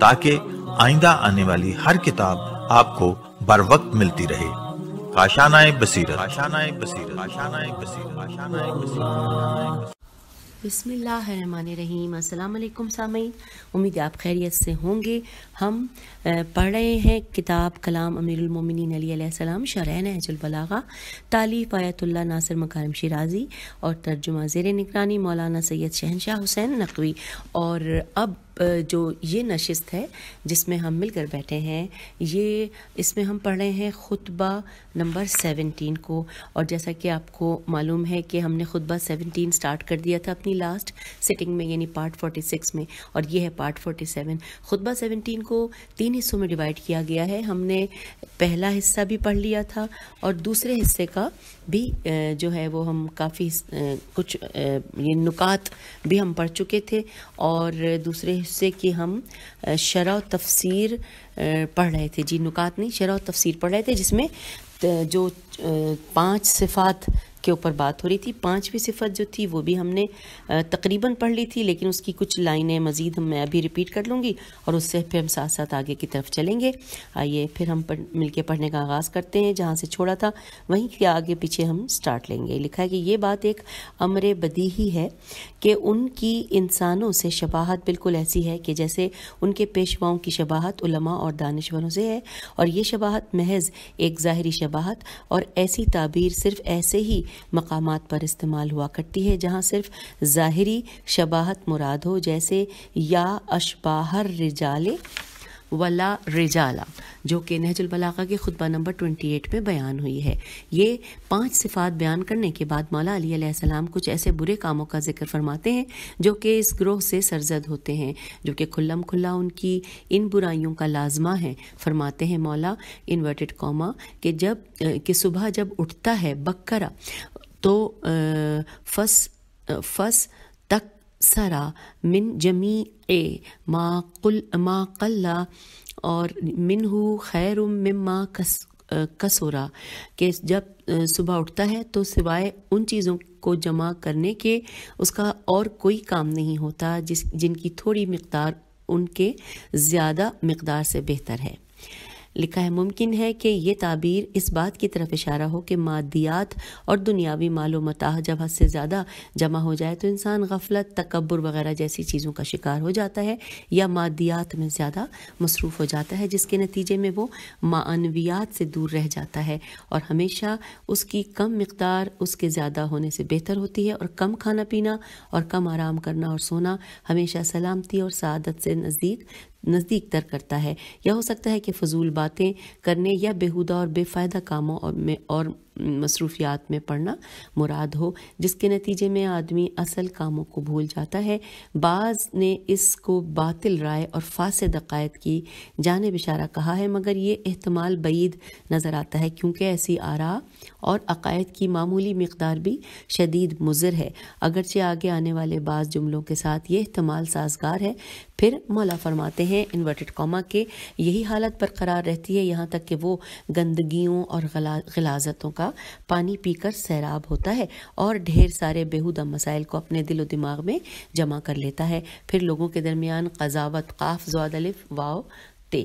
ताकि आइंदा आने वाली हर किताब आपको बर वक्त मिलती रहे काशानाए बसीर काशानाए बसीर काशानाए बसीर काशानाए बसीरत बिसमीम अल्लाम सामीन उम्मीद आप खैरियत से होंगे हम पढ़ रहे हैं किताब कलाम अमीरमिन अलीसम शरह नहजुलबलागा तालीफ आयतुल्ल नासिर मकारम शराजी और तर्जुमा जेर निगरानी मौलाना सैयद शहनशाह हुसैन नकवी और अब जो ये नशस्त है जिसमें हम मिलकर बैठे हैं ये इसमें हम पढ़ रहे हैं खुतबा नंबर सेवनटीन को और जैसा कि आपको मालूम है कि हमने खुतबा सेवनटीन स्टार्ट कर दिया था अपनी लास्ट सिटिंग में यानी पार्ट फोर्टी सिक्स में और ये है पार्ट फोर्टी सेवन खुतबा सेवनटीन को तीन हिस्सों में डिवाइड किया गया है हमने पहला हिस्सा भी पढ़ लिया था और दूसरे हिस्से का भी जो है वो हम काफ़ी कुछ ये नुकात भी हम पढ़ चुके थे और दूसरे हिस्से की हम शरा तफसीर पढ़ रहे थे जी नुकात नहीं शरा तफसीर पढ़ रहे थे जिसमें जो पांच सिफात के ऊपर बात हो रही थी पाँचवीं सिफत जो थी वो भी हमने तकरीबन पढ़ ली थी लेकिन उसकी कुछ लाइनें मज़ीद मैं अभी रिपीट कर लूँगी और उससे फिर हम साथ साथ आगे की तरफ चलेंगे आइए फिर हम पढ़, मिलके पढ़ने का आगाज़ करते हैं जहाँ से छोड़ा था वहीं के आगे पीछे हम स्टार्ट लेंगे लिखा है कि ये बात एक अमर बदी ही है कि उनकी इंसानों से शबाहत बिल्कुल ऐसी है कि जैसे उनके पेशवाओं की शबाहत उलमा और दानश्वरों से है और ये शबाहत महज एक ज़ाहरी शबाहत और ऐसी ताबीर सिर्फ ऐसे ही मकाम पर इस्तेमाल हुआ करती है जहाँ सिर्फ ज़ाहरी शबाहत मुराद हो जैसे या अशबाहर रिजाले वला रिजाला जो कि नहजुल बलागा के खुतबा नंबर 28 में बयान हुई है ये पांच सिफात बयान करने के बाद मौला अली कुछ ऐसे बुरे कामों का जिक्र फरमाते हैं जो कि इस ग्रोह से सरजद होते हैं जो कि खुल्लम खुल्ला उनकी इन बुराइयों का लाजमा है फरमाते हैं मौला इन्वर्टेड कॉमा कि जब कि सुबह जब उठता है बकरा तो फस फस तक सरा मिन जमी ए मा कुल मा कल्ला और मिन हो खैर मम्मा कस कसोरा के जब सुबह उठता है तो सिवाय उन चीज़ों को जमा करने के उसका और कोई काम नहीं होता जिस जिनकी थोड़ी मकदार उनके ज़्यादा मकदार से बेहतर है लिखा है मुमकिन है कि ये ताबीर इस बात की तरफ इशारा हो कि मादियात और दुनियावी मालो मताह जब हद से ज़्यादा जमा हो जाए तो इंसान गफलत तकबर वगैरह जैसी चीज़ों का शिकार हो जाता है या मादियात में ज़्यादा मसरूफ़ हो जाता है जिसके नतीजे में वो मानवियात से दूर रह जाता है और हमेशा उसकी कम मकदार उसके ज़्यादा होने से बेहतर होती है और कम खाना पीना और कम आराम करना और सोना हमेशा सलामती और सदत से नज़दीक नज़दीक तर करता है यह हो सकता है कि फजूल बातें करने या बेहूदा और बेफ़ायदा कामों और में और मसरूफियात में पड़ना मुराद हो जिसके नतीजे में आदमी असल कामों को भूल जाता है बाज़ ने इसको बातिल राय और फासद अकायद की जान बिशारा कहा है मगर ये अहतमाल بعید नज़र आता है क्योंकि ऐसी आरा और अकायद की मामूली मकदार भी शदीद मुजर है अगरचे आगे आने वाले बाज़ जुमलों के साथ ये अहतमाल साजगार है फिर मौला फरमाते हैं इन्वर्टेड कॉमा के यही हालत बरकरार रहती है यहाँ तक कि वो गंदगी और गलाजतों का का पानी पीकर सैराब होता है और ढेर सारे बेहुदा मसाइल को अपने दिलो दिमाग में जमा कर लेता है फिर लोगों के दरमियान कजावत काफ जवादलिफ वाओ ते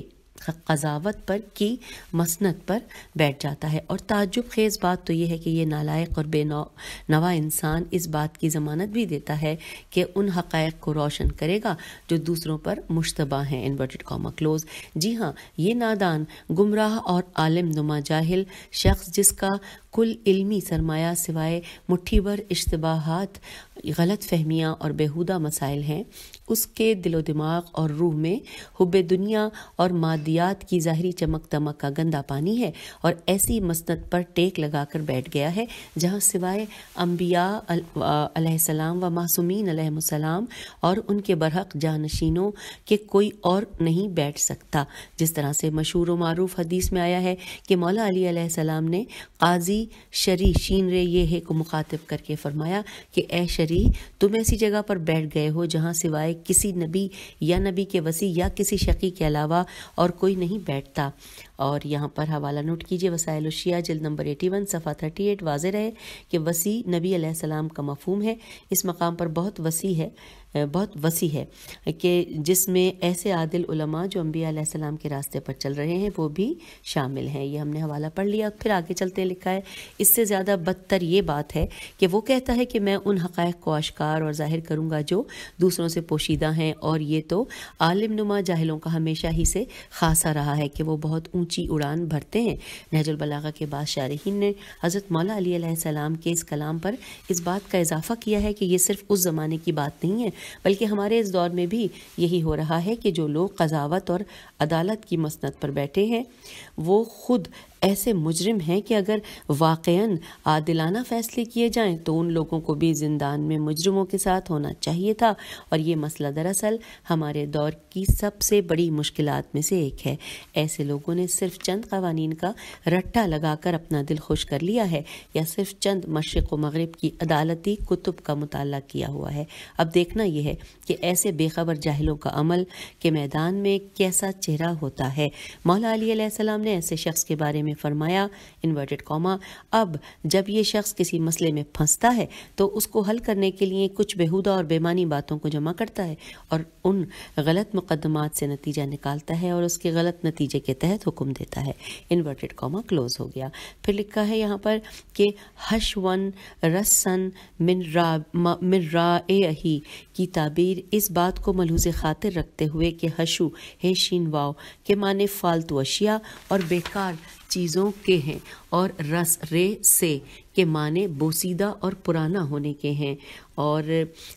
कजावत पर की मसनत पर बैठ जाता है और ताजुब खेज़ बात तो यह है कि यह नालायक और बे नवा इंसान इस बात की ज़मानत भी देता है कि उन हक़ को रोशन करेगा जो दूसरों पर मुशतबा हैं इन्वर्टेड कॉमा क्लोज जी हाँ ये नादान गुमराह और आलम नुमा जाहिल शख्स जिसका कुल इल्मी सरमाया सिवाय मुठ्ठी भर इश्तबाहत गलत फहमियाँ और बेहुदा मसाइल हैं उसके दिलो दिमाग और रूह में हुब दुनिया और मादियात की ज़ाहरी चमक दमक का गंदा पानी है और ऐसी मसनत पर टेक लगाकर बैठ गया है जहाँ सिवाय अम्बिया अलैहिस्सलाम व मासूमिन और उनके बरहक जानशीनों के कोई और नहीं बैठ सकता जिस तरह से मशहूर व मरूफ हदीस में आया है कि मौला अली ने काजी शरी शीन रे ये है को मुखातिब करके फरमाया कि ए शरी बशरी तुम ऐसी जगह पर बैठ गए हो जहाँ सिवाय किसी नबी या नबी के वसी या किसी शकी के अलावा और कोई नहीं बैठता और यहाँ पर हवाला नोट कीजिए वसायल शिया जल्द नंबर एटी वन सफ़ा थर्टी एट वाज रहे कि वसी नबी सलाम का मफहम है इस मकाम पर बहुत वसी है बहुत वसी है कि जिसमें ऐसे आदिल उलमा जो अम्बिया सलाम के रास्ते पर चल रहे हैं वो भी शामिल हैं ये हमने हवाला पढ़ लिया फिर आगे चलते लिखा है इससे ज़्यादा बदतर ये बात है कि वो कहता है कि मैं उन हक़ को आश्कार और ज़ाहिर करूँगा जो दूसरों से पोशीदा हैं और ये तो आलिम नुमा जाहलों का हमेशा ही से खासा रहा है कि वो बहुत ऊँची उड़ान भरते हैं नहजुलबलागा के बाद शारहन ने हज़रत मौला अली सलाम के इस कलाम पर इस बात का इजाफ़ा किया है कि ये सिर्फ उस ज़माने की बात नहीं है बल्कि हमारे इस दौर में भी यही हो रहा है कि जो लोग कजावत और अदालत की मसनत पर बैठे हैं वो खुद ऐसे मुजरिम हैं कि अगर वाक आदिलाना फैसले किए जाएं तो उन लोगों को भी जिंदान में मुजरमों के साथ होना चाहिए था और ये मसला दरअसल हमारे दौर की सबसे बड़ी मुश्किल में से एक है ऐसे लोगों ने सिर्फ चंद कवानीन का रट्टा लगाकर अपना दिल खुश कर लिया है या सिर्फ चंद मशरक़ व मगरब की अदालती कुतुब का मुताल किया हुआ है अब देखना यह है कि ऐसे बेखबर जाहलों का अमल के मैदान में कैसा चेहरा होता है मौला अली ने ऐसे शख्स के बारे में ने फरमाया इन्वर्टेड कॉमा अब जब ये शख्स किसी मसले में फंसता है तो उसको हल करने के लिए कुछ बेहुदा और बेमानी बातों को जमा करता है और उन गलत मुकदमात से नतीजा निकालता है और उसके गलत नतीजे के तहत हुक्म देता है इन्वर्टेड कॉमा क्लोज हो गया फिर लिखा है यहाँ पर कि हश वन रसन मिनरा मिनरा की ताबीर इस बात को मलहूज खातिर रखते हुए कि हशु हे शीन वाव के माने फालतू अशिया और बेकार चीज़ों के हैं और रस रे से के माने बोसीदा और पुराना होने के हैं और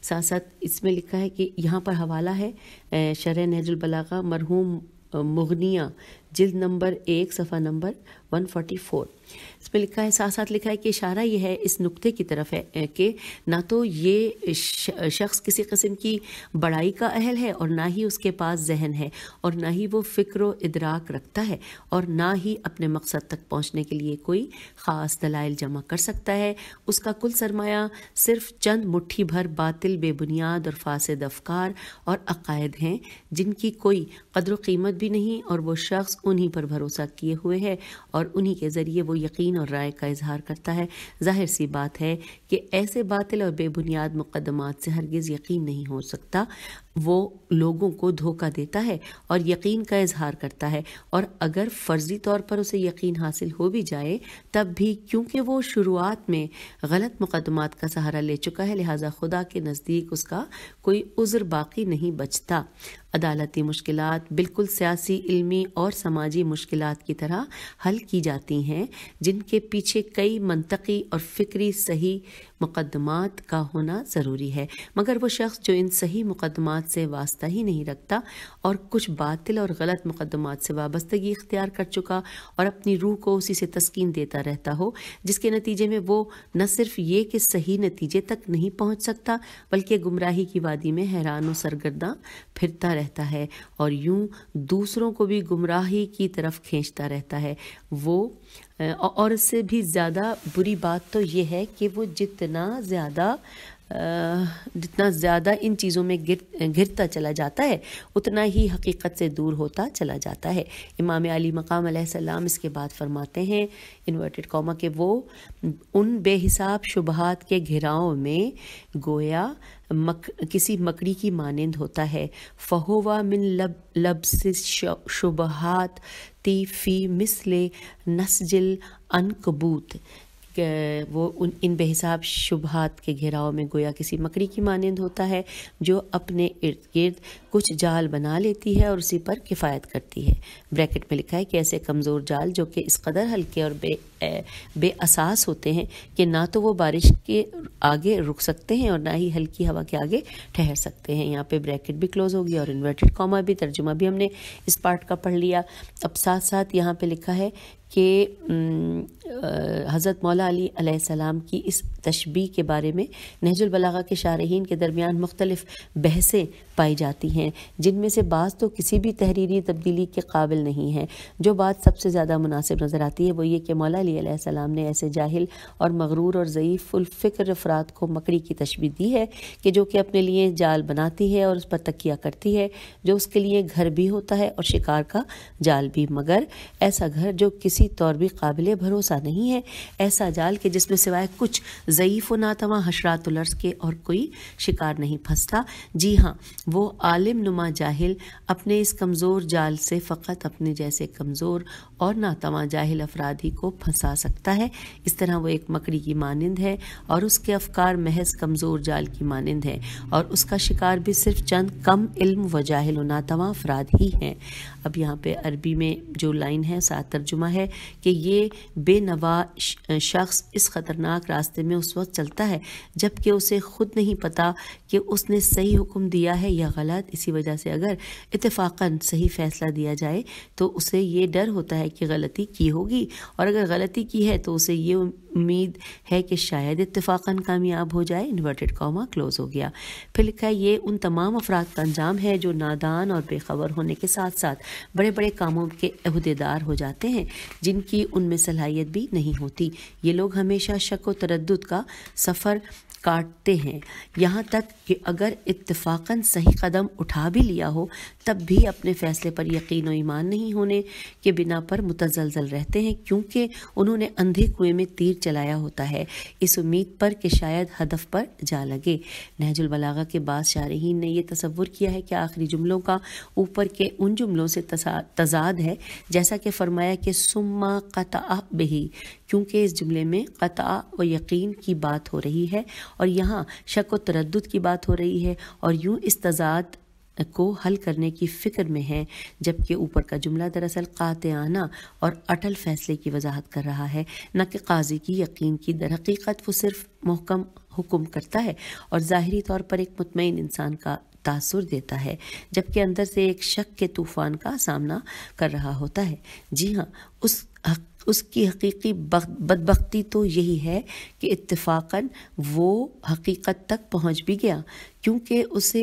साथ साथ इसमें लिखा है कि यहाँ पर हवाला है नहजुलबला का मरहूम मुगनिया जिल्द नंबर एक सफ़ा नंबर 144 इसमें लिखा है साथ साथ लिखा है कि इशारा यह है इस नुक्ते की तरफ है कि ना तो ये शख्स किसी कस्म की बड़ाई का अहल है और ना ही उसके पास जहन है और ना ही वो फ़िक्र इदराक रखता है और ना ही अपने मकसद तक पहुँचने के लिए कोई ख़ास दलाइल जमा कर सकता है उसका कुल सरमाया सिर्फ चंद मुट्ठी भर बातिल बेबुनियाद और फासद अफकार और अकायद हैं जिनकी कोई कदर कीमत भी नहीं और वह शख्स उन्हीं पर भरोसा किए हुए है और उन्हीं के ज़रिए वो यकीन और राय का इजहार करता है जाहिर सी बात है कि ऐसे बातिल और बेबुनियाद मुकदमात से हरगिज़ यकीन नहीं हो सकता वो लोगों को धोखा देता है और यकीन का इजहार करता है और अगर फर्जी तौर पर उसे यकीन हासिल हो भी जाए तब भी क्योंकि वो शुरुआत में गलत मुकदमात का सहारा ले चुका है लिहाजा खुदा के नज़दीक उसका कोई उज़्र बाकी नहीं बचता अदालती मुश्किल बिल्कुल सियासी इलमी और समाजी मुश्किल की तरह हल की जाती हैं जिनके पीछे कई मनतकी और फ़िक्री सही मुकदमात का होना ज़रूरी है मगर वो शख्स जो इन सही मुकदमात से वास्ता ही नहीं रखता और कुछ बातिल और गलत मुकदमात से वाबस्तगी इख्तियार कर चुका और अपनी रूह को उसी से तस्कीन देता रहता हो जिसके नतीजे में वो न सिर्फ ये कि सही नतीजे तक नहीं पहुँच सकता बल्कि गुमराही की वादी में हैरान सरगर्दा फिरता रहता है और यूं दूसरों को भी गुमराही की तरफ खींचता रहता है वो और इससे भी ज़्यादा बुरी बात तो ये है कि वो जितना ज़्यादा जितना ज़्यादा इन चीज़ों में गिर घिरता चला जाता है उतना ही हकीकत से दूर होता चला जाता है इमाम अली मकाम सलाम इसके बाद फरमाते हैं इन्वर्टेड कॉमा के वो उन बेहिसाब शुबहत के घिराव में गोया मक किसी मकड़ी की मानंद होता है फ़होवा मिन लब लब से शुबहत ती फ़ी मिसले नसजिल अनकबूत वो उन इन बेहिसाब शुभात के घेराव में गोया किसी मकड़ी की मानंद होता है जो अपने इर्द गिर्द कुछ जाल बना लेती है और उसी पर किफ़ायत करती है ब्रैकेट में लिखा है कि ऐसे कमज़ोर जाल जो कि इस कदर हल्के और बे बेअसास होते हैं कि ना तो वो बारिश के आगे रुक सकते हैं और ना ही हल्की हवा के आगे ठहर सकते हैं यहाँ पे ब्रैकेट भी क्लोज होगी और इन्वर्टेड कॉमा भी तर्जुमा भी हमने इस पार्ट का पढ़ लिया अब साथ साथ यहाँ पे लिखा है कि हज़रत मौला सलाम की इस तशबी के बारे में बलागा के शारहन के दरमियान मुख्तलिफ बहसें पाई जाती हैं जिनमें से बात तो किसी भी तहरीरी तब्दीली के काबिल नहीं है जो बात सबसे ज़्यादा मुनासिब नज़र आती है वो ये कि मौलाम ने ऐसे जाहिल और मगरूर और ज़यीफ़ुलफ़िक्र अफराद को मकड़ी की तशबी दी है कि जो कि अपने लिए जाल बनाती है और उस पर तकिया करती है जो उसके लिए घर भी होता है और शिकार का जाल भी मगर ऐसा घर जो किसी तौर भी काबिल भरोसा नहीं है ऐसा जाल के जिसमें सिवाय कुछ ज़यीफ़ व नातवा हशरातुलर्स के और कोई शिकार नहीं फंसता जी हाँ वो आलिम नुमा जाहिल अपने इस कमज़ोर जाल से फ़कत अपने जैसे कमज़ोर और नातवा जाहिल अफराद ही को फंसा सकता है इस तरह वो एक मकड़ी की मानंद है और उसके अफकार महज कमज़ोर जाल की मानंद है और उसका शिकार भी सिर्फ चंद कम इल्म व जाहिल नातवा अफराद ही हैं अब यहाँ पे अरबी में जो लाइन है सात तर्जुमा है कि ये बेनवा शाह शख्स इस ख़तरनाक रास्ते में उस वक्त चलता है जबकि उसे खुद नहीं पता कि उसने सही हुक्म दिया है या गलत इसी वजह से अगर इतफ़ाक़न सही फ़ैसला दिया जाए तो उसे ये डर होता है कि गलती की होगी और अगर गलती की है तो उसे ये उम्मीद है कि शायद इतफाक़न कामयाब हो जाए इन्वर्टेड कॉमा क्लोज़ हो गया फिर लिखा है ये उन तमाम अफराद का अंजाम है जो नादान और बेखबर होने के साथ साथ बड़े बड़े कामों के अहदेदार हो जाते हैं जिनकी उनमें सलाहियत भी नहीं होती ये लोग हमेशा शक व तरद का सफ़र काटते हैं यहाँ तक कि अगर इत्तफाकन सही कदम उठा भी लिया हो तब भी अपने फ़ैसले पर यकीन और ईमान नहीं होने के बिना पर मुतजलजल रहते हैं क्योंकि उन्होंने अंधे कुएं में तीर चलाया होता है इस उम्मीद पर कि शायद हदफ पर जा लगे नहजुलबलागा के बाद शारहन ने यह तस्वुर किया है कि आखिरी जुमलों का ऊपर के उन जुमलों से तजाद है जैसा कि फरमाया कि सुम्मा कता बही क्योंकि इस जुमले में क़ता व यकीन की बात हो रही है और यहाँ शक व तरद की बात हो रही है और यूँ इस तजाद को हल करने की फ़िक्र में है जबकि ऊपर का जुमला दरअसल काताना और अटल फैसले की वजाहत कर रहा है न कि काजी की यकीन की दरहकीकत वो सिर्फ महकम हुक्म करता है और ज़ाहरी तौर पर एक मुतमिन इंसान का तासर देता है जबकि अंदर से एक शक के तूफ़ान का सामना कर रहा होता है जी हाँ उस हक उसकी हकीकी बदबख्ती तो यही है कि इत्तेफाकन वो हकीकत तक पहुंच भी गया क्योंकि उसे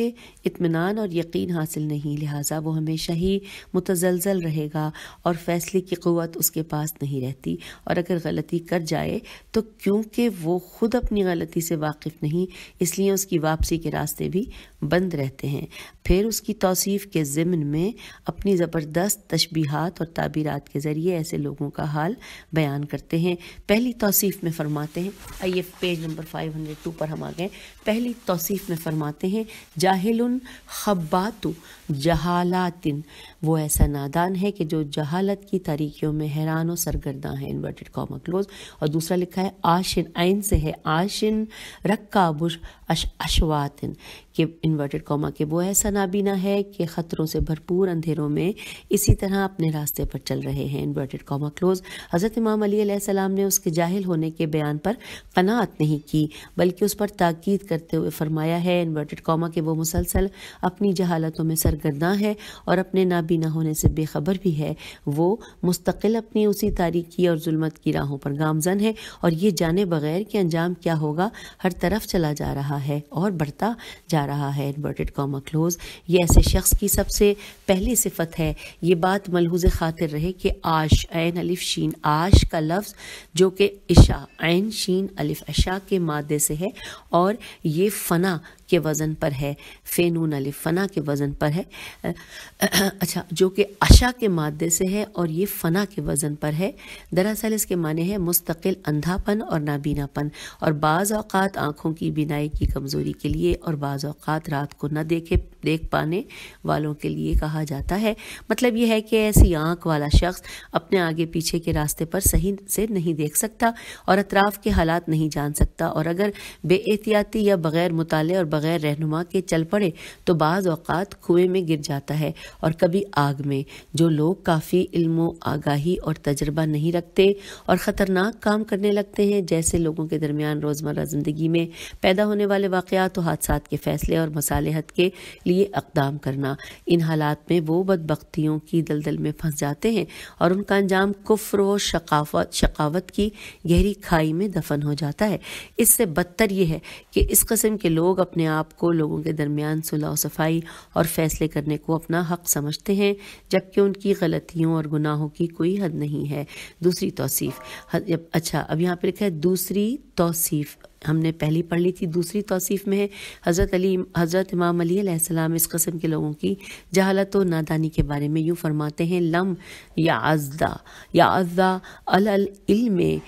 इत्मीनान और यकीन हासिल नहीं लिहाजा वो हमेशा ही मुतजलजल रहेगा और फैसले की क़वत उसके पास नहीं रहती और अगर गलती कर जाए तो क्योंकि वो खुद अपनी गलती से वाकिफ़ नहीं इसलिए उसकी वापसी के रास्ते भी बंद रहते हैं फिर उसकी तोसीफ़ के ज़िमन में अपनी ज़बरदस्त तशबीहात और ताबीरات के ज़रिए ऐसे लोगों का हाल बयान करते हैं पहली तोसीफ़ में फ़रमाते हैं आइए page number five hundred two पर हम आ गए पहली तोसीफ़ में फरमाते फरमाते हैं जाहिल खब्बातु जहालातिन वो ऐसा नादान है कि जो जहालत की तारीखियों में हैरान और सरगर्दा है इन्वर्टेड कॉमा क्लोज और दूसरा लिखा है आशिन आइन से है आशिन रक्का बुश अश अशवातिन के इन्वर्टेड कॉमा के वो ऐसा नाबीना है कि ख़तरों से भरपूर अंधेरों में इसी तरह अपने रास्ते पर चल रहे हैं इन्वर्टेड कॉमा क्लोज हज़रत इमाम अली ने उसके जाहिल होने के बयान पर कनात नहीं की बल्कि उस पर ताकीद करते हुए फरमाया है इन्वर्टेड कॉमा के वो मुसलसल अपनी जहालतों में सरग करना है और अपने नाबीना होने से बेखबर भी है वो मुस्तकिल अपनी उसी तारीकी और जुल्मत की राहों पर गामजन है और ये जाने बगैर कि अंजाम क्या होगा हर तरफ चला जा रहा है और बढ़ता जा रहा है इन्वर्टेड कॉमा क्लोज ये ऐसे शख्स की सबसे पहली सिफत है ये बात मलहूज खातिर रहे कि आश आन अलिफ शीन आश का लफ्ज़ जो कि इशा आन शीन अलिफ अशा के मादे से है और ये फ़ना के वज़न पर है फ़ेनून अली फ़ना के वज़न पर है अच्छा जो कि अशा के मादे से है और ये फ़ना के वज़न पर है दरअसल इसके माने हैं मुस्तकिल अंधापन और नाबीनापन और बाज़ अवत आँखों की बिनाई की कमज़ोरी के लिए और बाज़ अवत रात को न देखे देख पाने वालों के लिए कहा जाता है मतलब यह है कि ऐसी आँख वाला शख्स अपने आगे पीछे के रास्ते पर सही से नहीं देख सकता और अतराफ़ के हालात नहीं जान सकता और अगर बेहतियाती या बग़ैर मुताले और बगैर बगैर रहनुमा के चल पड़े तो बाज़ अवत कुएं में गिर जाता है और कभी आग में जो लोग काफ़ी इल्मो आगाही और तजर्बा नहीं रखते और ख़तरनाक काम करने लगते हैं जैसे लोगों के दरमियान रोज़मर्रा ज़िंदगी में पैदा होने वाले वाकत तो हादसा के फ़ैसले और मसालेहत के लिए अकदाम करना इन हालात में वो बदबख्तियों की दलदल में फंस जाते हैं और उनका अंजाम कुफ़र व शकावत शकावत की गहरी खाई में दफन हो जाता है इससे बदतर यह है कि इस कस्म के लोग अपने अपने आप को लोगों के दरमियान सुलह सफाई और फैसले करने को अपना हक समझते हैं जबकि उनकी गलतियों और गुनाहों की कोई हद नहीं है दूसरी तोसीफ़ अच्छा अब यहाँ पर लिखा है दूसरी तोसीफ़ हमने पहली पढ़ ली थी दूसरी तोसीफ़ में है हज़रत अली हज़रत इमाम अलीसम इस कस्म के लोगों की जहालत और नादानी के बारे में यूँ फरमाते हैं लम या अजदा या अजदा अल, अल इल्म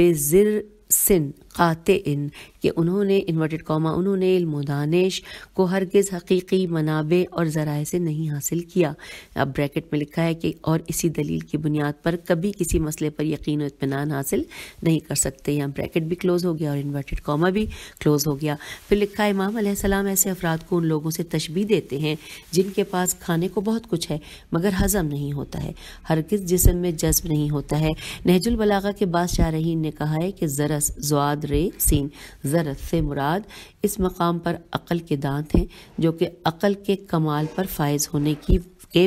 बेज़िर सिन क़ात इन कि उन्होंने इन्वर्टेड कॉमा उन्होंने इल्म दानिश को हरगिज़ हकीकी मनाबे और ज़राए से नहीं हासिल किया अब ब्रैकेट में लिखा है कि और इसी दलील की बुनियाद पर कभी किसी मसले पर यकीन इतमान हासिल नहीं कर सकते यहाँ ब्रैकेट भी क्लोज़ हो गया और इन्वर्टेड कॉमा भी क्लोज़ हो गया फिर लिखा है इमाम सलाम ऐसे अफराद को उन लोगों से तशबी देते हैं जिनके पास खाने को बहुत कुछ है मगर हज़म नहीं होता है हरगिज़ जिसम में जज्ब नहीं होता है नहजुल बलागा के बाद शाहरहीन ने कहा है कि ज़रस जुआद दाद रे सीन ज़रत से मुराद इस मकाम पर अक़ल के दांत हैं जो कि अक़ल के कमाल पर फायज़ होने की के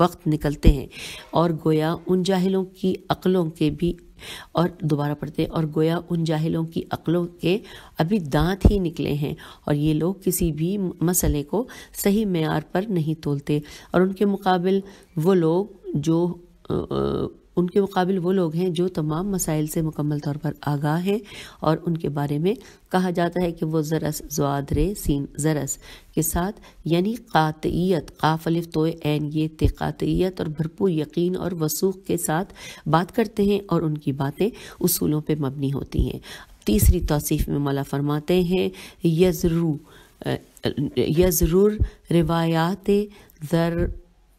वक्त निकलते हैं और गोया उन जाहिलों की अक़लों के भी और दोबारा पढ़ते हैं और गोया उन जाहिलों की अक़लों के अभी दांत ही निकले हैं और ये लोग किसी भी मसले को सही मैार पर नहीं तोलते और उनके मुकाबल वो लोग जो उनके मुकाबले वो लोग हैं जो तमाम मसाइल से मुकम्मल तौर पर आगाह हैं और उनके बारे में कहा जाता है कि वो ज़रस जवादरे सीन ज़रस के साथ यानी कातियत काफलिफ तो एन ये तकातियत और भरपूर यकीन और वसूख के साथ बात करते हैं और उनकी बातें उसूलों पर मबनी होती हैं तीसरी तोसीफ़ में मौला फरमाते हैं यजरू यजरूर रिवायात ज़र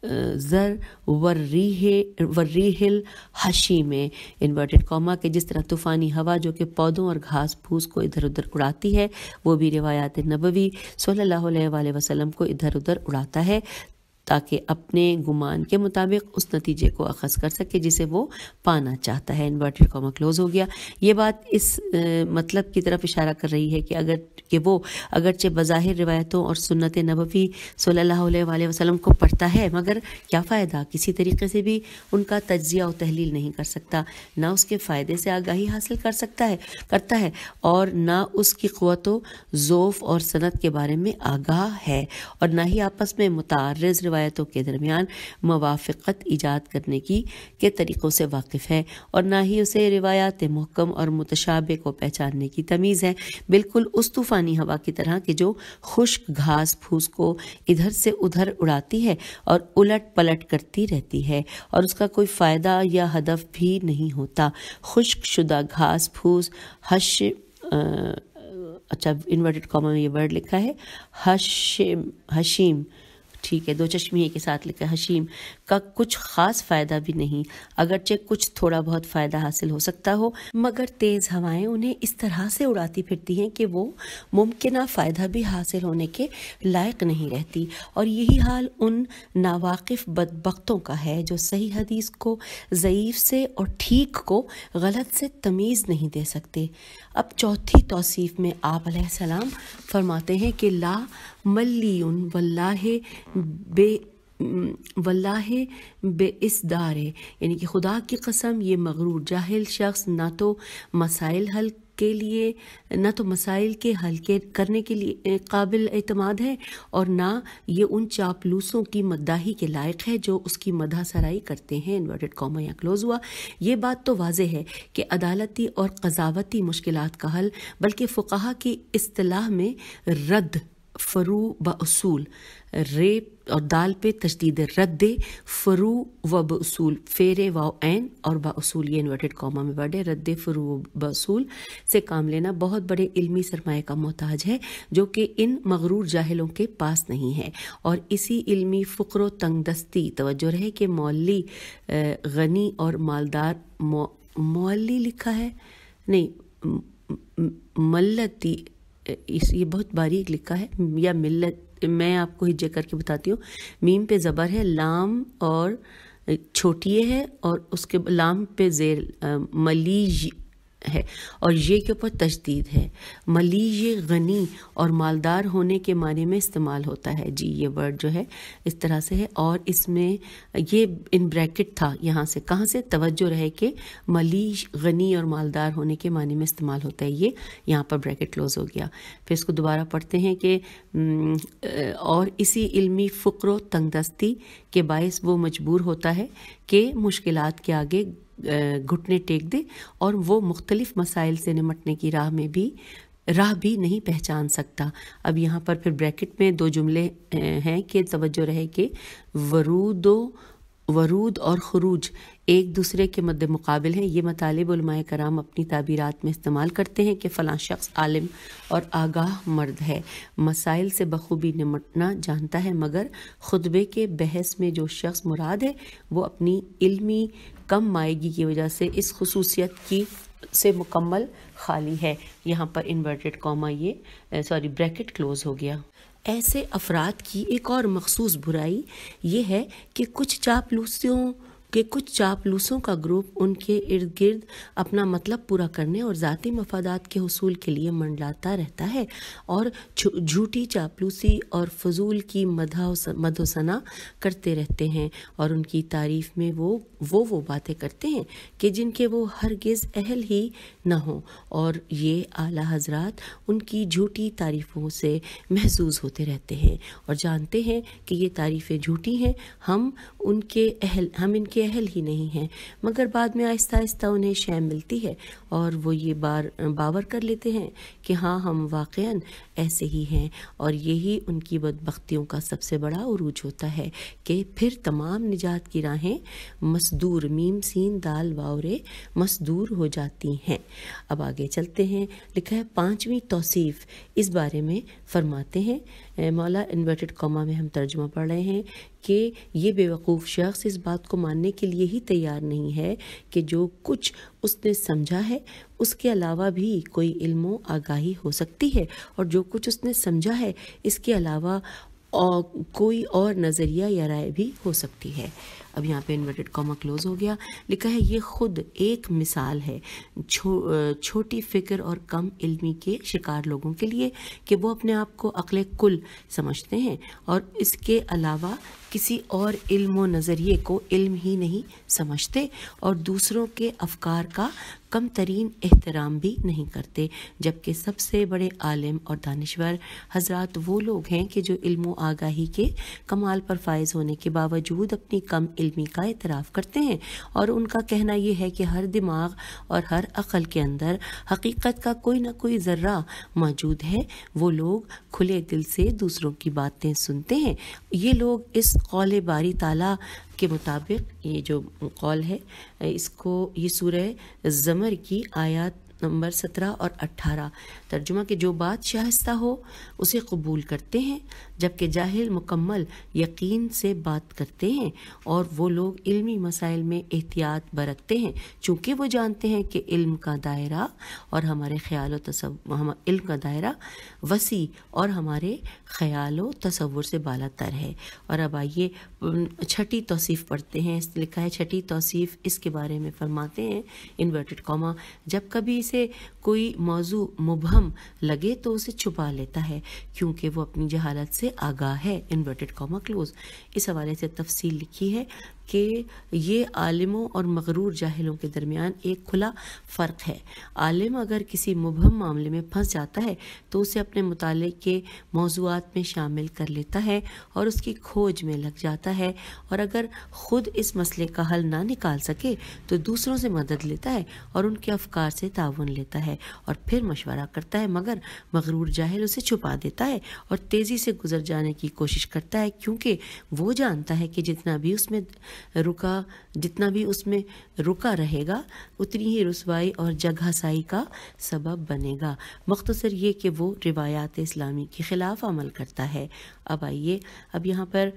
ज़र वर्रीह वर्रीहिल हशी में इन्वर्टेड कॉमा के जिस तरह तूफ़ानी हवा जो कि पौधों और घास फूस को इधर उधर उड़ाती है वो भी रिवायात नबवी सल्लल्लाहु अलैहि वसल्लम को इधर उधर उड़ाता है ताकि अपने गुमान के मुताबिक उस नतीजे को अखज कर सके जिसे वो पाना चाहता है इन्वर्टेड कॉमा क्लोज हो गया ये बात इस आ, मतलब की तरफ इशारा कर रही है कि अगर कि वो अगरचे बज़ाहिर रिवायतों और सुन्नत नबवी सल्लल्लाहु अलैहि वसल्लम को पढ़ता है मगर क्या फ़ायदा किसी तरीके से भी उनका तजिया और तहलील नहीं कर सकता ना उसके फ़ायदे से आगाही हासिल कर सकता है करता है और ना उसकी क़वत ज़ोफ़ और सनत के बारे में आगाह है और ना ही आपस में मुतारज़ रवायतों के दरमियान मवाफ़त ईजाद करने की के तरीक़ों से वाकिफ़ है और ना ही उसे रिवायात महकम और मुतशाबे को पहचानने की तमीज़ है बिल्कुल उस तूफ़ानी हवा की तरह कि जो खुश्क घास फूस को इधर से उधर उड़ाती है और उलट पलट करती रहती है और उसका कोई फ़ायदा या हदफ भी नहीं होता खुश्क शुदा घास फूस हश अच्छा इन्वर्टेड कॉमा में ये वर्ड लिखा है हशीम हशीम ठीक है दो चश्मिए के साथ लिखा हशीम का कुछ खास फायदा भी नहीं अगरचे कुछ थोड़ा बहुत फायदा हासिल हो सकता हो मगर तेज हवाएं उन्हें इस तरह से उड़ाती फिरती हैं कि वो मुमकिन फायदा भी हासिल होने के लायक नहीं रहती और यही हाल उन नावाकिफ बदबकतों का है जो सही हदीस को ज़यीफ़ से और ठीक को गलत से तमीज़ नहीं दे सकते अब चौथी तोसीफ़ में आप सलाम फरमाते हैं कि ला मल्ली वल्ला बे वल्लाह इस है यानी कि खुदा की कसम ये मगरूर जाहिल शख्स ना तो मसाइल हल के लिए ना तो मसाइल के हल के करने के लिए काबिल अतमाद है और ना ये उन चापलूसों की मद्दाही के लायक है जो उसकी मदा सराई करते हैं इन्वर्टेड कॉमा या क्लोज हुआ ये बात तो वाज है कि अदालती और कजावती मुश्किल का हल बल्कि फ़ुकाहा की असलाह में रद्द फ़रू व असूल रे और दाल पे तशदीद रद्द फ़रू व बसूल फेरे व एन और बसूल ये इन्वर्टेड कॉमा में वर्ड रद्द फ़रू व बसूल से काम लेना बहुत बड़े इल्मी सरमाए का मोहताज है जो कि इन मगरूर जाहिलों के पास नहीं है और इसी इल्मी फ़क्र तंगदस्ती तोज्जो रहे कि मौली गनी और मालदार मौली लिखा है नहीं मल्लती इस ये बहुत बारीक लिखा है या मिलत मैं आपको हिज्जे करके बताती हूँ मीम पे ज़बर है लाम और छोटिए है और उसके लाम पे जेर मलीज है और ये के ऊपर तजदीद है मली ये गनी और मालदार होने के माने में इस्तेमाल होता है जी ये वर्ड जो है इस तरह से है और इसमें ये इन ब्रैकेट था यहाँ से कहाँ से तवज्जो रहे कि मली गनी और मालदार होने के माने में इस्तेमाल होता है ये यहाँ पर ब्रैकेट क्लोज हो गया फिर इसको दोबारा पढ़ते हैं कि और इसी इलमी फ़क्र तंगदस्ती के बायस वो मजबूर होता है कि मुश्किल के आगे घुटने टेक दे और वो मुख्तलिफ मसाइल से निमटने की राह में भी राह भी नहीं पहचान सकता अब यहाँ पर फिर ब्रैकेट में दो जुमले हैं कि तवज्जो रहे कि वरूद वरूद और खरूज एक दूसरे के मद्द मुकाबल हैं ये मतलब कराम अपनी ताबीरत में इस्तेमाल करते हैं कि फ़लाँ शख्स आलिम और आगाह मर्द है मसाइल से बखूबी निमटना जानता है मगर खुतबे के बहस में जो शख्स मुराद है वो अपनी इल्मी कम मायगी की वजह से इस खसूसियत की से मुकम्मल खाली है यहाँ पर इन्वर्टेड कॉमा ये सॉरी ब्रैकेट क्लोज हो गया ऐसे अफराद की एक और मखसूस बुराई ये है कि कुछ चापलूसियों के कुछ चापलूसों का ग्रुप उनके इर्द गिर्द अपना मतलब पूरा करने और ज़ाती मफादात के हसूल के लिए मंडलाता रहता है और झूठी चापलूसी और फजूल की मदोसना करते रहते हैं और उनकी तारीफ में वो वो वो बातें करते हैं कि जिनके वो हरगिज़ अहल ही ना हों और ये आला हजरात उनकी झूठी तारीफ़ों से महसूस होते रहते हैं और जानते हैं कि ये तारीफ़ें झूठी हैं हम उनके अहल हम इनके के अहल ही नहीं हैं मगर बाद में आहिस्ता आहिस्ता उन्हें शय मिलती है और वो ये बार बावर कर लेते हैं कि हाँ हम वाकयान ऐसे ही हैं और यही उनकी बदबख्तियों का सबसे बड़ा उरूज होता है कि फिर तमाम निजात की राहें मसदूर मीम सीन दाल वावरे मसदूर हो जाती हैं अब आगे चलते हैं लिखा है पाँचवीं तोसीफ़ इस बारे में फरमाते हैं मौला इन्वर्टेड कॉमा में हम तर्जमा पढ़ रहे हैं कि ये बेवकूफ़ शख्स इस बात को मानने के लिए ही तैयार नहीं है कि जो कुछ उसने समझा है उसके अलावा भी कोई इल्मो आगाही हो सकती है और जो कुछ उसने समझा है इसके अलावा और कोई और नज़रिया या राय भी हो सकती है अब यहाँ पे इन्वर्टेड कॉमा क्लोज हो गया लिखा है ये खुद एक मिसाल है छो, छोटी फिक्र और कम इल्मी के शिकार लोगों के लिए कि वो अपने आप को अकल कुल समझते हैं और इसके अलावा किसी और इल्म नज़रिए को इल्म ही नहीं समझते और दूसरों के अफकार का कम तरीन एहतराम भी नहीं करते जबकि सबसे बड़े आलिम और दानश्वर हजरात वो लोग हैं कि जो इल्म आगाही के कमाल पर फायज होने के बावजूद अपनी कम इल्म इल्मी का इतराफ़ करते हैं और उनका कहना यह है कि हर दिमाग और हर अकल के अंदर हकीकत का कोई ना कोई ज़र्रा मौजूद है वो लोग खुले दिल से दूसरों की बातें सुनते हैं ये लोग इस कौल बारी ताला के मुताबिक ये जो कौल है इसको ये सूरह ज़मर की आयात नंबर सत्रह और अट्ठारह तर्जुमा के जो बात शाइस्ता हो उसे कबूल करते हैं जबकि जाहिल मुकम्मल यकीन से बात करते हैं और वो लोग इल्मी मसाइल में एहतियात बरतते हैं चूँकि वो जानते हैं कि इल्म का दायरा और हमारे ख्याल तस्व हम इल्म का दायरा वसी और हमारे ख्याल तस्वुर से बाला तर है और अब आइए छठी तोसीफ़ पढ़ते हैं लिखा है छठी तोसीफ़ इसके बारे में फरमाते हैं इन्वर्टेड कॉमा जब कभी से कोई मौजू मुबहम लगे तो उसे छुपा लेता है क्योंकि वो अपनी जहालत से आगाह है इन्वर्टेड कॉमा क्लोज इस हवाले से तफसील लिखी है कि ये आलिमों और मगरूर जाहिलों के दरमियान एक खुला फ़र्क है आलिम अगर किसी मुबहम मामले में फंस जाता है तो उसे अपने मुताले के मौजूद में शामिल कर लेता है और उसकी खोज में लग जाता है और अगर ख़ुद इस मसले का हल ना निकाल सके तो दूसरों से मदद लेता है और उनके अफकार से ताउन लेता है और फिर मशवरा करता है मगर मगरूर जाहिल उसे छुपा देता है और तेज़ी से गुजर जाने की कोशिश करता है क्योंकि वो जानता है कि जितना भी उसमें रुका जितना भी उसमें रुका रहेगा उतनी ही रसवाई और जगहसाई का सबब बनेगा मख्तसर ये कि वो रिवायात इस्लामी के ख़िलाफ़ अमल करता है अब आइए अब यहाँ पर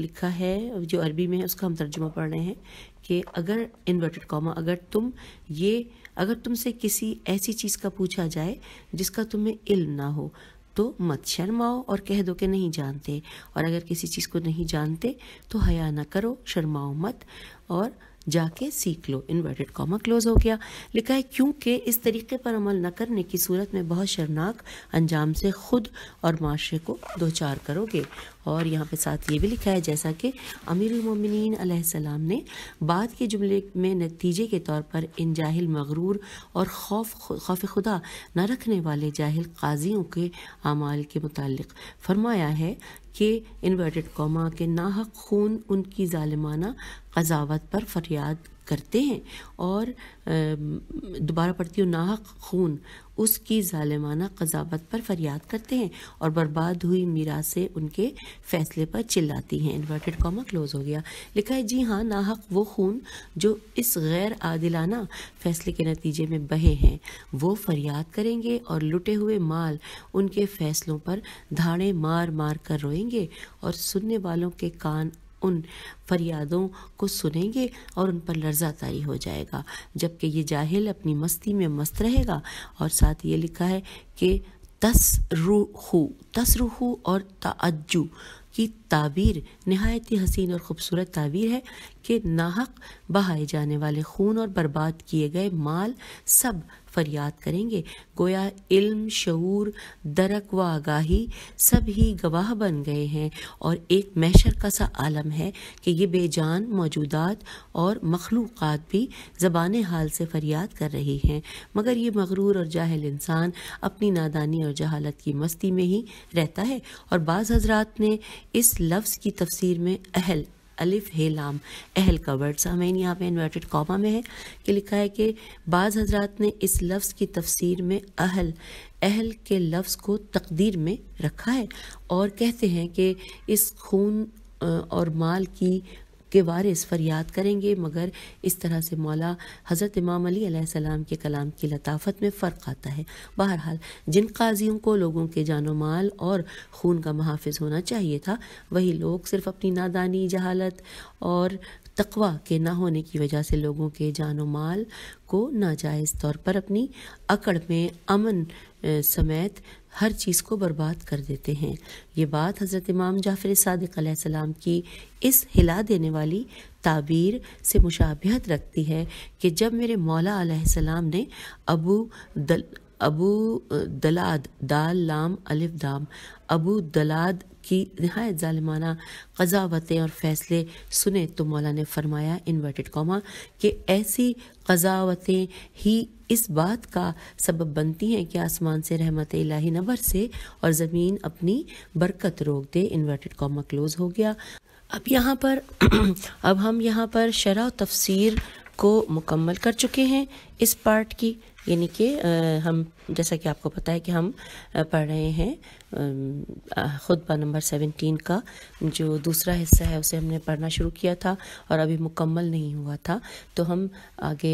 लिखा है जो अरबी में है उसका हम तर्जुमा पढ़ रहे हैं कि अगर इन्वर्टेड कॉमा अगर तुम ये अगर तुमसे किसी ऐसी चीज़ का पूछा जाए जिसका तुम्हें इल्म ना हो तो मत शर्माओ और कह दो कि नहीं जानते और अगर किसी चीज़ को नहीं जानते तो हया ना करो शर्माओ मत और जाके सीख लो इन्वर्टेड कॉमा क्लोज हो गया लिखा है क्योंकि इस तरीके पर अमल न करने की सूरत में बहुत शर्नाक अंजाम से खुद और माशरे को दो चार करोगे और यहाँ पे साथ ये भी लिखा है जैसा कि अमीरमिन सलाम ने बाद के जुमले में नतीजे के तौर पर इन जाहिल मगरूर और खौफ खौफ खुदा न रखने वाले जाहिल काजियों के अमाल के मुतल फरमाया है के इन्वर्टेड कॉमा के नाहक खून उनकी ालिमाना कजावत पर फरियाद करते हैं और दोबारा पढ़ती हूँ नाहक खून उसकी ालिमाना कजावत पर फरियाद करते हैं और बर्बाद हुई मीरा से उनके फैसले पर चिल्लाती हैं इन्वर्टेड कॉमा क्लोज हो गया लिखा है जी हाँ नाहक वो खून जो इस गैर आदिलाना फैसले के नतीजे में बहे हैं वो फरियाद करेंगे और लुटे हुए माल उनके फैसलों पर धाड़े मार मार कर रोएंगे और सुनने वालों के कान उन फरियादों को सुनेंगे और उन पर लर्जा तारी हो जाएगा जबकि ये जाहिल अपनी मस्ती में मस्त रहेगा और साथ ये लिखा है कि तस तसरुहू और तज्जू की ताबीर नहायत ही हसीन और ख़ूबसूरत ताबीर है कि नाहक बहाए जाने वाले खून और बर्बाद किए गए माल सब फरियाद करेंगे गोया इल्म शऊर दरक व आगाही सब ही गवाह बन गए हैं और एक मैशर का सा आलम है कि ये बेजान मौजूदात और मखलूक़ात भी ज़बान हाल से फरियाद कर रही हैं मगर ये मगरूर और जाहल इंसान अपनी नादानी और जहालत की मस्ती में ही रहता है और बाज़ हजरात ने इस लफ्ज़ की तफसीर में अहल अलिफ हे लाम अहल का वर्ड सामीन यहाँ पे इन्वर्टेड कॉमा में है कि लिखा है कि बाज़ हजरात ने इस लफ्ज़ की तफसीर में अहल अहल के लफ्ज़ को तकदीर में रखा है और कहते हैं कि इस खून और माल की के वारिस फरियाद करेंगे मगर इस तरह से मौला हज़रत इमाम अली सलाम के कलाम की लताफत में फ़र्क आता है बहरहाल जिन काजियों को लोगों के जानो माल और खून का महाफ़ होना चाहिए था वही लोग सिर्फ अपनी नादानी जहालत और तकवा के ना होने की वजह से लोगों के जान माल को नाजायज़ तौर पर अपनी अकड़ में अमन समेत हर चीज़ को बर्बाद कर देते हैं ये बात हज़रत इमाम जाफ़र सदक की इस हिला देने वाली ताबीर से मुशाबहत रखती है कि जब मेरे मौला सलाम ने अबू दल अबू दलाद दाल लाम अलिफ दाम अबू दलाद की नहायत ालिमाना कज़ावतें और फ़ैसले सुने तो मौला ने फरमाया इन्वर्टेड कॉमा कि ऐसी कज़ावतें ही इस बात का सबब बनती हैं कि आसमान से रहमत इलाही न बरसे और ज़मीन अपनी बरकत रोक दे इन्वर्टेड कॉमा क्लोज़ हो गया अब यहाँ पर अब हम यहाँ पर शरा तफसीर को मुकम्मल कर चुके हैं इस पार्ट की यानी कि हम जैसा कि आपको पता है कि हम पढ़ रहे हैं खुतबा नंबर 17 का जो दूसरा हिस्सा है उसे हमने पढ़ना शुरू किया था और अभी मुकम्मल नहीं हुआ था तो हम आगे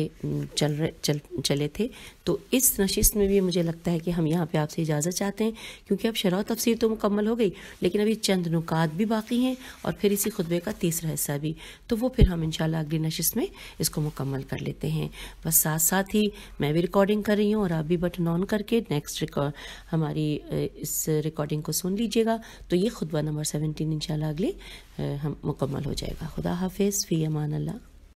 चल रहे चल चले थे तो इस नशिस्त में भी मुझे लगता है कि हम यहाँ पे आपसे इजाज़त चाहते हैं क्योंकि अब शराब तफसीर तो मुकम्मल हो गई लेकिन अभी चंद नुकात भी बाकी हैं और फिर इसी खुतबे का तीसरा हिस्सा भी तो वो फिर हम इन अगली नशिस्त में इसको मुकम्मल कर लेते हैं बस साथ साथ ही मैं भी रिकॉर्डिंग कर रही हूँ और आप भी बटन ऑन करके नेक्स्ट रिकॉर्ड हमारी इस रिकॉर्डिंग को सुन लीजिएगा तो ये खुतबा नंबर सेवनटीन इंशाल्लाह अगले हम मुकम्मल हो जाएगा खुदा हाफिज़ फ़ी अमान अल्लाह